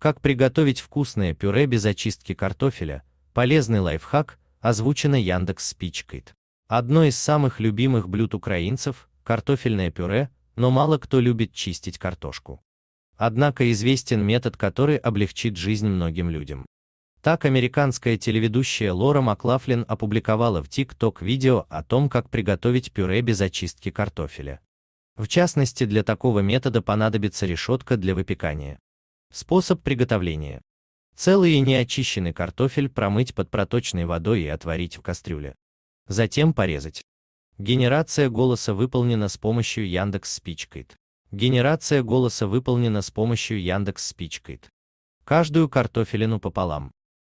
Как приготовить вкусное пюре без очистки картофеля? Полезный лайфхак, озвучено Яндекс Спичкайт. Одно из самых любимых блюд украинцев – картофельное пюре, но мало кто любит чистить картошку. Однако известен метод, который облегчит жизнь многим людям. Так американская телеведущая Лора Маклафлин опубликовала в ТикТок видео о том, как приготовить пюре без очистки картофеля. В частности, для такого метода понадобится решетка для выпекания. Способ приготовления. Целый и неочищенный картофель промыть под проточной водой и отварить в кастрюле. Затем порезать. Генерация голоса выполнена с помощью Яндекс Спичкайт. Генерация голоса выполнена с помощью Яндекс Спичкайт. Каждую картофелину пополам.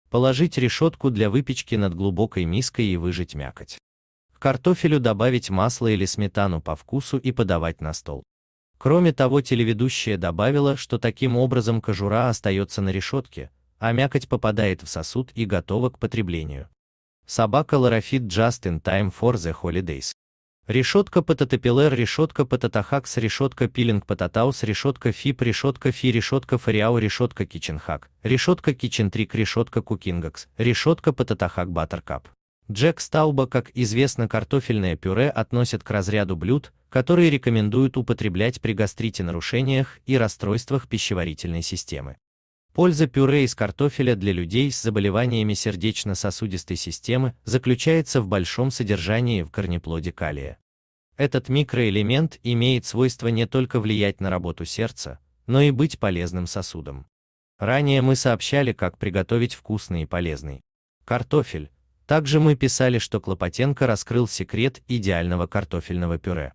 Положить решетку для выпечки над глубокой миской и выжать мякоть. К картофелю добавить масло или сметану по вкусу и подавать на стол. Кроме того, телеведущая добавила, что таким образом кожура остается на решетке, а мякоть попадает в сосуд и готова к потреблению. Собака ларафит just in time for the holidays. Решетка пататапилер, решетка пататахакс, решетка пилинг пататаус, решетка фип, решетка фи, решетка фариау, решетка киченхак, решетка кичентрик, решетка кукингакс, решетка пататахак баттеркап. Джек Стауба, как известно, картофельное пюре относят к разряду блюд, которые рекомендуют употреблять при гастрите нарушениях и расстройствах пищеварительной системы. Польза пюре из картофеля для людей с заболеваниями сердечно-сосудистой системы заключается в большом содержании в корнеплоде калия. Этот микроэлемент имеет свойство не только влиять на работу сердца, но и быть полезным сосудом. Ранее мы сообщали, как приготовить вкусный и полезный картофель, также мы писали, что Клопотенко раскрыл секрет идеального картофельного пюре.